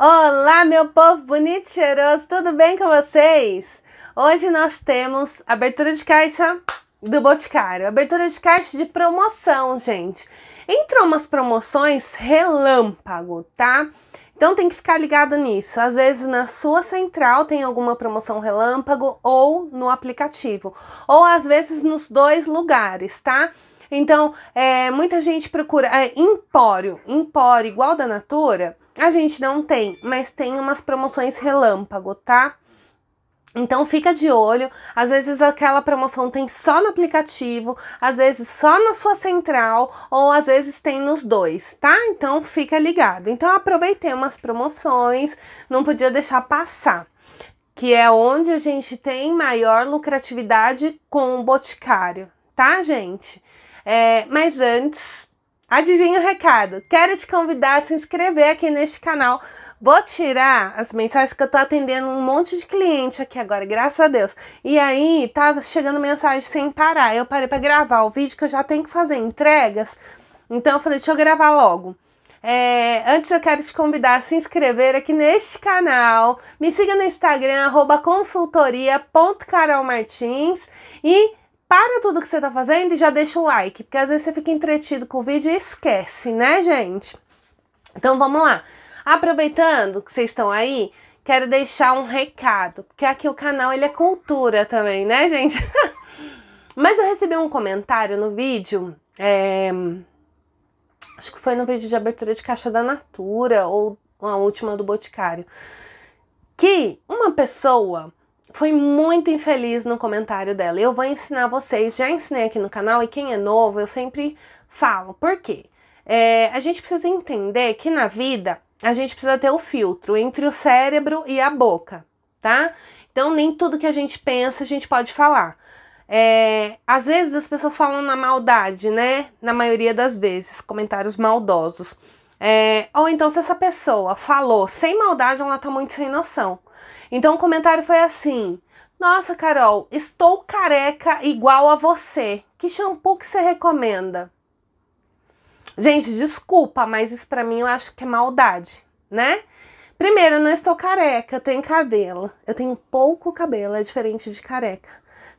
Olá, meu povo bonito e cheiroso, tudo bem com vocês? Hoje nós temos abertura de caixa do Boticário, abertura de caixa de promoção, gente. Entrou umas promoções relâmpago, tá? Então tem que ficar ligado nisso. Às vezes na sua central tem alguma promoção relâmpago ou no aplicativo, ou às vezes nos dois lugares, tá? Então, é, muita gente procura é, Empório, Empório igual da Natura, a gente não tem, mas tem umas promoções relâmpago, tá? Então fica de olho, às vezes aquela promoção tem só no aplicativo, às vezes só na sua central ou às vezes tem nos dois, tá? Então fica ligado. Então aproveitei umas promoções, não podia deixar passar. Que é onde a gente tem maior lucratividade com o boticário, tá, gente? É, mas antes Adivinha o recado? Quero te convidar a se inscrever aqui neste canal. Vou tirar as mensagens que eu tô atendendo um monte de cliente aqui agora, graças a Deus. E aí, tava tá chegando mensagem sem parar. Eu parei para gravar o vídeo que eu já tenho que fazer entregas. Então eu falei, deixa eu gravar logo. É, antes eu quero te convidar a se inscrever aqui neste canal. Me siga no Instagram, consultoria.carolmartins e para tudo que você tá fazendo e já deixa o like, porque às vezes você fica entretido com o vídeo e esquece, né, gente? Então vamos lá. Aproveitando que vocês estão aí, quero deixar um recado, porque aqui o canal ele é cultura também, né, gente? Mas eu recebi um comentário no vídeo, é... acho que foi no vídeo de abertura de caixa da Natura ou a última do Boticário, que uma pessoa foi muito infeliz no comentário dela. Eu vou ensinar vocês, já ensinei aqui no canal e quem é novo eu sempre falo. Por quê? É, a gente precisa entender que na vida a gente precisa ter o um filtro entre o cérebro e a boca, tá? Então nem tudo que a gente pensa a gente pode falar. É, às vezes as pessoas falam na maldade, né? Na maioria das vezes, comentários maldosos. É, ou então se essa pessoa falou sem maldade, ela tá muito sem noção. Então o comentário foi assim: Nossa, Carol, estou careca igual a você. Que shampoo que você recomenda? Gente, desculpa, mas isso para mim eu acho que é maldade, né? Primeiro, eu não estou careca, eu tenho cabelo. Eu tenho pouco cabelo, é diferente de careca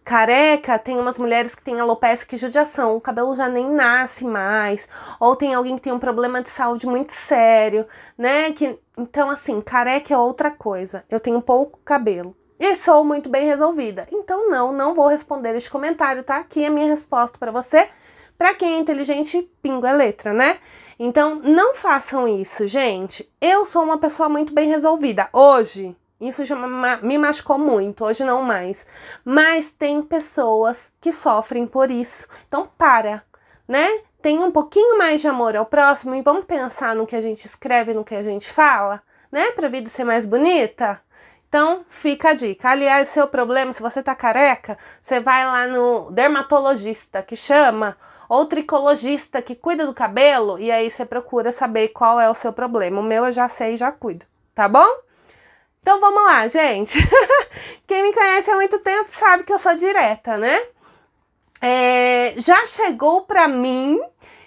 careca, tem umas mulheres que têm alopecia que judiação, o cabelo já nem nasce mais, ou tem alguém que tem um problema de saúde muito sério, né? Que então assim, careca é outra coisa. Eu tenho pouco cabelo. E sou muito bem resolvida. Então não, não vou responder este comentário, tá? Aqui a minha resposta para você. Para quem é inteligente, pingo é letra, né? Então não façam isso, gente. Eu sou uma pessoa muito bem resolvida. Hoje, isso já me machucou muito, hoje não mais. Mas tem pessoas que sofrem por isso. Então para, né? Tem um pouquinho mais de amor ao próximo e vamos pensar no que a gente escreve, no que a gente fala, né? Para a vida ser mais bonita. Então, fica a dica. Aliás, seu problema, se você tá careca, você vai lá no dermatologista que chama, ou tricologista que cuida do cabelo, e aí você procura saber qual é o seu problema. O meu eu já sei e já cuido, tá bom? Então vamos lá, gente. Quem me conhece há muito tempo sabe que eu sou direta, né? É, já chegou para mim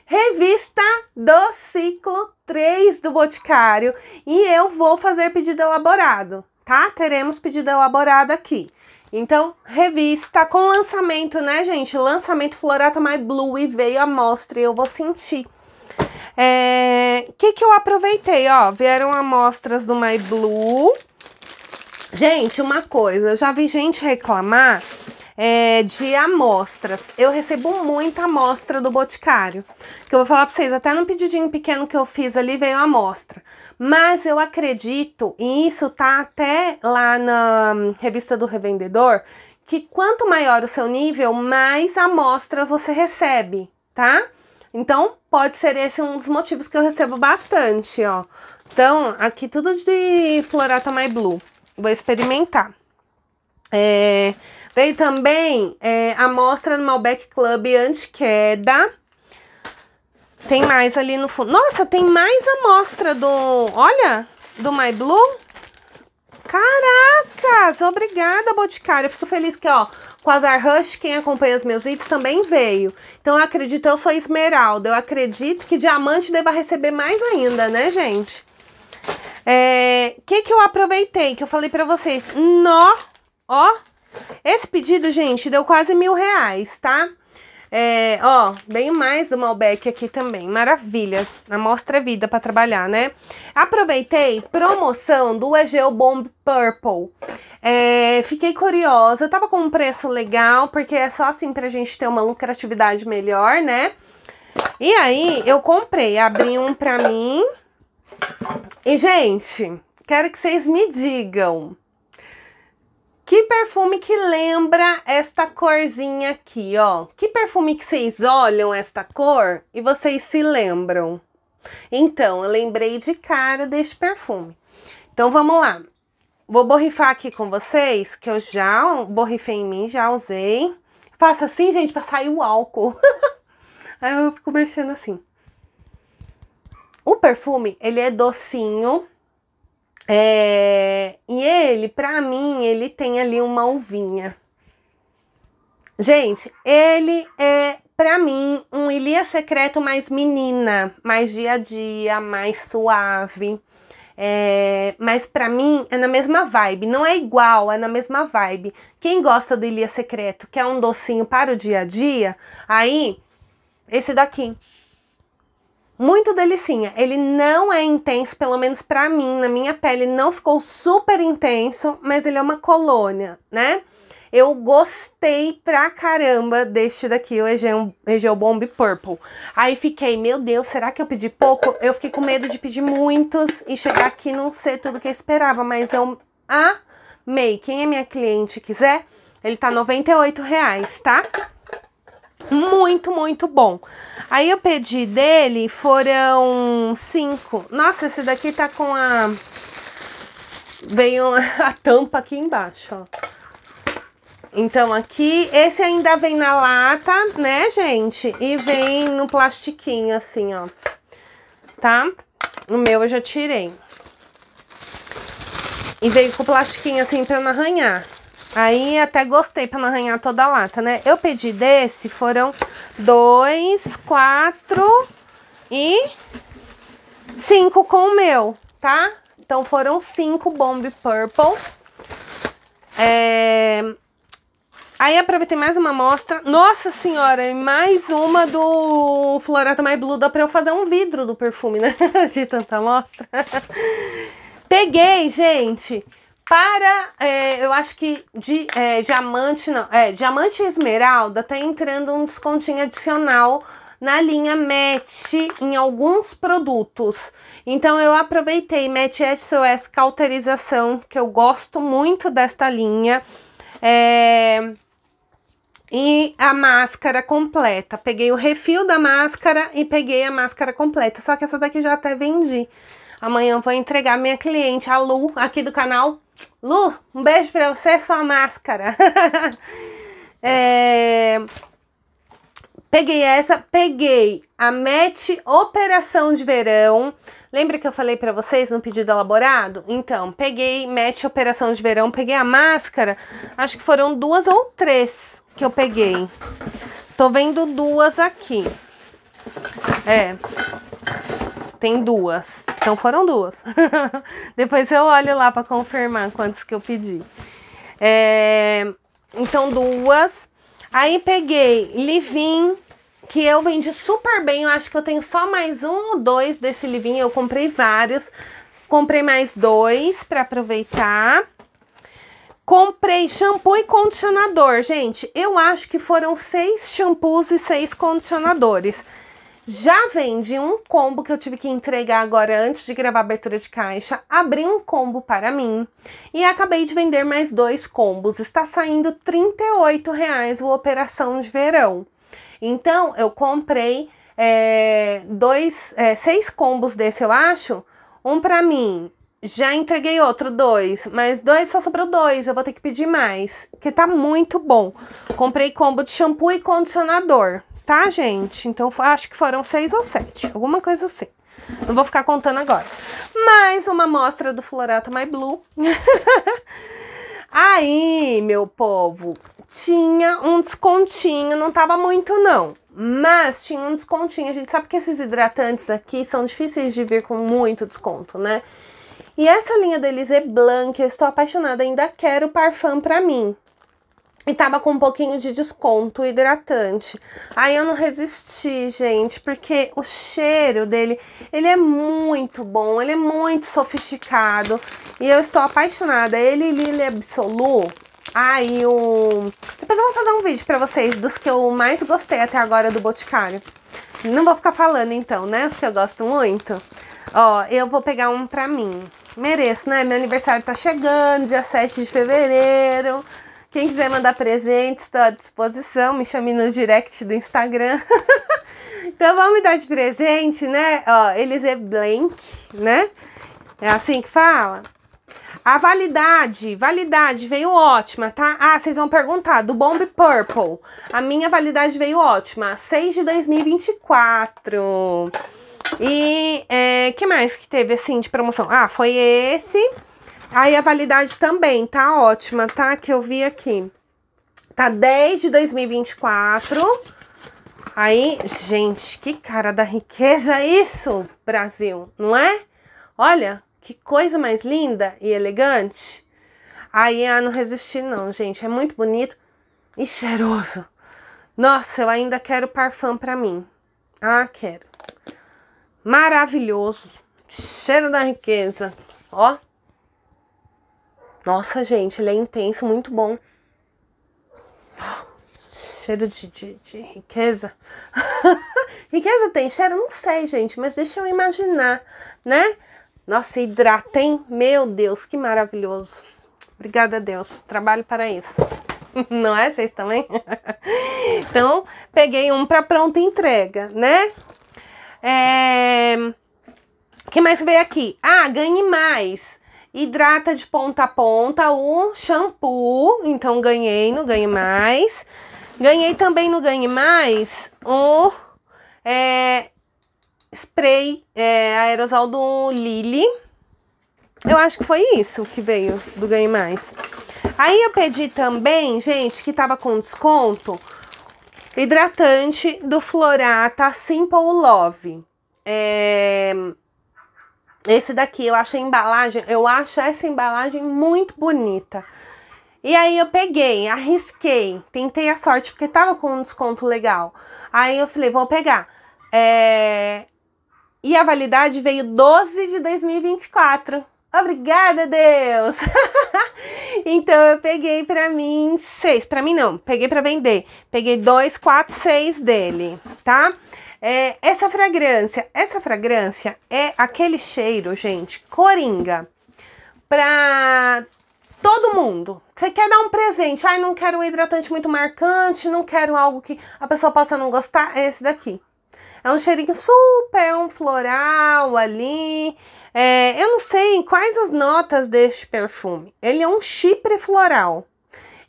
revista do ciclo 3 do Boticário e eu vou fazer pedido elaborado, tá? Teremos pedido elaborado aqui. Então, revista com lançamento, né, gente? Lançamento Florata My Blue e veio a mostra e eu vou sentir. O é, que, que eu aproveitei? Ó, vieram amostras do My Blue Gente, uma coisa, eu já vi gente reclamar é, de amostras. Eu recebo muita amostra do Boticário. Que eu vou falar pra vocês, até no pedidinho pequeno que eu fiz ali veio a amostra. Mas eu acredito, e isso tá até lá na revista do revendedor, que quanto maior o seu nível, mais amostras você recebe, tá? Então, pode ser esse um dos motivos que eu recebo bastante, ó. Então, aqui tudo de Florata My Blue. Vou experimentar. É, veio também é, a mostra no Malbec Club Antiqueda. Tem mais ali no fundo. Nossa, tem mais amostra do... Olha, do My Blue. Caracas, obrigada, Boticário. Eu fico feliz que, ó, com a Zar Rush, quem acompanha os meus vídeos, também veio. Então, eu acredito, eu sou esmeralda. Eu acredito que diamante deva receber mais ainda, né, gente? O é, que, que eu aproveitei? Que eu falei pra vocês. Nó, ó. Esse pedido, gente, deu quase mil reais, tá? É, ó, bem mais do Malbec aqui também. Maravilha. mostra vida pra trabalhar, né? Aproveitei promoção do Egeu Bomb Purple. É, fiquei curiosa, tava com um preço legal, porque é só assim pra gente ter uma lucratividade melhor, né? E aí, eu comprei, abri um pra mim, e, gente, quero que vocês me digam. Que perfume que lembra esta corzinha aqui, ó? Que perfume que vocês olham esta cor e vocês se lembram? Então, eu lembrei de cara deste perfume. Então, vamos lá. Vou borrifar aqui com vocês, que eu já borrifei em mim, já usei. Faço assim, gente, pra sair o álcool. Aí eu fico mexendo assim o perfume, ele é docinho. É, e ele, pra mim, ele tem ali uma uvinha. Gente, ele é, pra mim, um Ilia Secreto mais menina, mais dia a dia, mais suave. É, mas para mim é na mesma vibe, não é igual, é na mesma vibe. Quem gosta do Ilia Secreto, que é um docinho para o dia a dia, aí esse daqui muito delicinha. Ele não é intenso, pelo menos para mim, na minha pele não ficou super intenso, mas ele é uma colônia, né? Eu gostei pra caramba deste daqui, o Egeo, Bomb Purple. Aí fiquei, meu Deus, será que eu pedi pouco? Eu fiquei com medo de pedir muitos e chegar aqui não ser tudo que eu esperava, mas eu amei. Quem é minha cliente quiser, ele tá R$98,00, 98,00, tá? Muito, muito bom. Aí eu pedi dele, foram cinco. Nossa, esse daqui tá com a... Veio a tampa aqui embaixo, ó. Então aqui, esse ainda vem na lata, né, gente? E vem no plastiquinho, assim, ó. Tá? O meu eu já tirei. E veio com o plastiquinho, assim, pra não arranhar. Aí até gostei para não arranhar toda a lata, né? Eu pedi desse, foram dois, quatro e cinco com o meu, tá? Então foram cinco Bomb Purple. É... Aí aproveitei mais uma amostra. Nossa senhora, e mais uma do Florata My Blue. Dá pra eu fazer um vidro do perfume, né? De tanta amostra. Peguei, gente para, é, eu acho que de, é, diamante, não, é, diamante e esmeralda tá entrando um descontinho adicional na linha match em alguns produtos. Então eu aproveitei MET SOS Cauterização, que eu gosto muito desta linha. É... E a máscara completa. Peguei o refil da máscara e peguei a máscara completa. Só que essa daqui já até vendi. Amanhã vou entregar minha cliente, a Lu, aqui do canal. Lu, um beijo pra você, sua máscara. é... Peguei essa, peguei a MET Operação de Verão. Lembra que eu falei para vocês no pedido elaborado? Então, peguei MET Operação de Verão, peguei a máscara. Acho que foram duas ou três que eu peguei. Tô vendo duas aqui. É tem duas. Então foram duas. Depois eu olho lá para confirmar quantos que eu pedi. É, então duas. Aí peguei Livin, que eu vendi super bem. Eu acho que eu tenho só mais um ou dois desse Livin. Eu comprei vários. Comprei mais dois para aproveitar. Comprei shampoo e condicionador, gente. Eu acho que foram seis shampoos e seis condicionadores. Já vendi um combo que eu tive que entregar agora antes de gravar a abertura de caixa. Abri um combo para mim e acabei de vender mais dois combos. Está saindo R$38,00 o Operação de Verão. Então, eu comprei é, dois, é, seis combos desse, eu acho. Um para mim, já entreguei outro, dois, mas dois só sobrou dois, eu vou ter que pedir mais, que tá muito bom. Comprei combo de shampoo e condicionador tá, gente? Então, acho que foram seis ou sete, alguma coisa assim. Não vou ficar contando agora. Mais uma amostra do Florato My Blue. Aí, meu povo, tinha um descontinho, não tava muito não, mas tinha um descontinho. A gente sabe que esses hidratantes aqui são difíceis de vir com muito desconto, né? E essa linha da Elise Blanc, eu estou apaixonada, ainda quero parfum pra mim. E tava com um pouquinho de desconto hidratante. Aí eu não resisti, gente, porque o cheiro dele, ele é muito bom, ele é muito sofisticado. E eu estou apaixonada. Ele Lily Absolu. Aí um o... Depois eu vou fazer um vídeo pra vocês dos que eu mais gostei até agora do Boticário. Não vou ficar falando então, né? Os que eu gosto muito. Ó, eu vou pegar um pra mim. Mereço, né? Meu aniversário tá chegando, dia 7 de fevereiro. Quem quiser mandar presentes, estou à disposição. Me chame no direct do Instagram. então vamos me dar de presente, né? Ó, Elisê Blank, né? É assim que fala? A validade, validade veio ótima, tá? Ah, vocês vão perguntar, do Bomb Purple. A minha validade veio ótima, 6 de 2024. E é, que mais que teve assim de promoção? Ah, foi esse. Aí a validade também tá ótima, tá? Que eu vi aqui. Tá 10 de 2024. Aí, gente, que cara da riqueza isso, Brasil, não é? Olha, que coisa mais linda e elegante. Aí, ah, não resisti não, gente. É muito bonito e cheiroso. Nossa, eu ainda quero parfum pra mim. Ah, quero. Maravilhoso. Cheiro da riqueza. Ó. Nossa, gente, ele é intenso, muito bom. Cheiro de, de, de riqueza. riqueza tem cheiro? Não sei, gente, mas deixa eu imaginar, né? Nossa, hidratem, meu Deus, que maravilhoso. Obrigada a Deus, trabalho para isso. Não é? Vocês também? então, peguei um para pronta entrega, né? É... que mais veio aqui? Ah, ganhe mais. Hidrata de ponta a ponta o shampoo, então ganhei no Ganhe Mais. Ganhei também no Ganhe Mais o é, spray é, aerosol do Lily. Eu acho que foi isso que veio do Ganhe Mais. Aí eu pedi também, gente, que tava com desconto, hidratante do Florata Simple Love. É, esse daqui, eu acho a embalagem, eu acho essa embalagem muito bonita. E aí eu peguei, arrisquei, tentei a sorte, porque tava com um desconto legal. Aí eu falei, vou pegar. É... E a validade veio 12 de 2024. Obrigada, Deus! então eu peguei pra mim seis. Pra mim não, peguei pra vender. Peguei dois, quatro, seis dele, tá? Tá? É, essa fragrância, essa fragrância é aquele cheiro, gente, coringa, pra todo mundo. Você quer dar um presente, ai, não quero um hidratante muito marcante, não quero algo que a pessoa possa não gostar, é esse daqui. É um cheirinho super, é um floral ali. É, eu não sei quais as notas deste perfume. Ele é um chipre floral.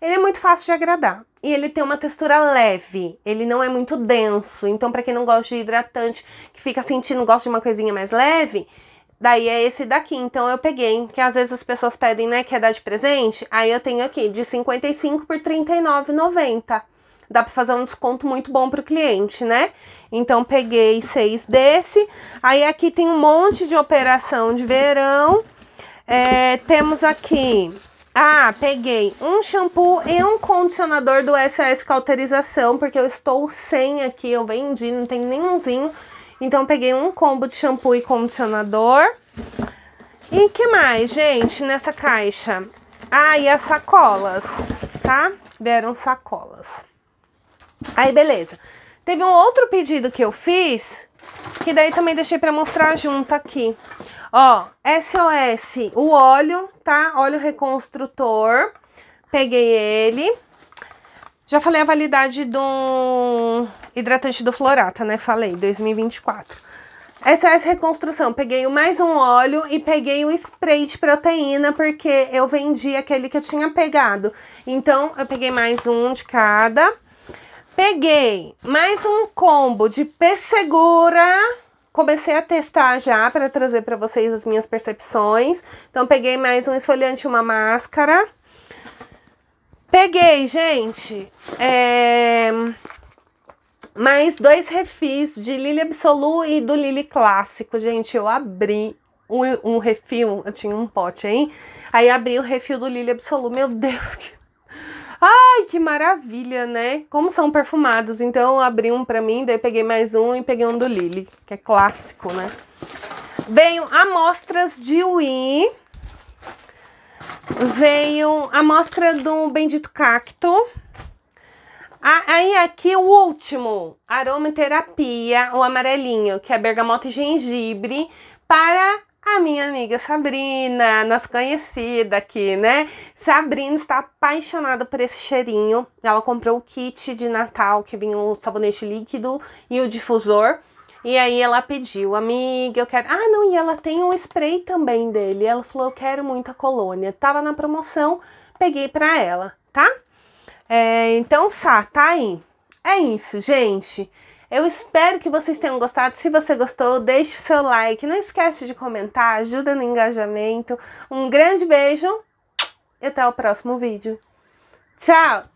Ele é muito fácil de agradar e ele tem uma textura leve, ele não é muito denso. Então, para quem não gosta de hidratante, que fica sentindo, gosta de uma coisinha mais leve, daí é esse daqui. Então, eu peguei, que às vezes as pessoas pedem, né, quer dar de presente, aí eu tenho aqui de 55 por 39,90. Dá para fazer um desconto muito bom pro cliente, né? Então, peguei seis desse. Aí, aqui tem um monte de operação de verão. É, temos aqui ah, peguei um shampoo e um condicionador do SS Cauterização, porque eu estou sem aqui, eu vendi, não tem nenhumzinho. Então, peguei um combo de shampoo e condicionador. E que mais, gente, nessa caixa? Ah, e as sacolas, tá? Deram sacolas. Aí, beleza. Teve um outro pedido que eu fiz, que daí também deixei pra mostrar junto aqui. Ó, SOS, o óleo, tá? Óleo reconstrutor. Peguei ele. Já falei a validade do hidratante do Florata, né? Falei, 2024. SOS Reconstrução, peguei mais um óleo e peguei o um spray de proteína, porque eu vendi aquele que eu tinha pegado. Então, eu peguei mais um de cada. Peguei mais um combo de P-Segura comecei a testar já para trazer para vocês as minhas percepções. Então, peguei mais um esfoliante e uma máscara. Peguei, gente, é... mais dois refis de Lily Absolu e do Lily Clássico. Gente, eu abri um, um refil, eu tinha um pote aí, aí abri o refil do Lily Absolu. Meu Deus, que Ai, que maravilha, né? Como são perfumados. Então eu abri um pra mim, daí peguei mais um e peguei um do Lily, que é clássico, né? Veio amostras de Wii. Veio a amostra do Bendito Cacto. Aí aqui o último, aromaterapia, o amarelinho, que é bergamota e gengibre, para a minha amiga Sabrina, nossa conhecida aqui, né? Sabrina está apaixonada por esse cheirinho. Ela comprou o kit de Natal, que vinha o sabonete líquido e o difusor. E aí ela pediu, amiga, eu quero. Ah, não, e ela tem um spray também dele. Ela falou, eu quero muito a colônia. Tava na promoção, peguei pra ela, tá? É, então, tá, tá aí. É isso, gente. Eu espero que vocês tenham gostado. Se você gostou, deixe seu like. Não esquece de comentar, ajuda no engajamento. Um grande beijo e até o próximo vídeo. Tchau!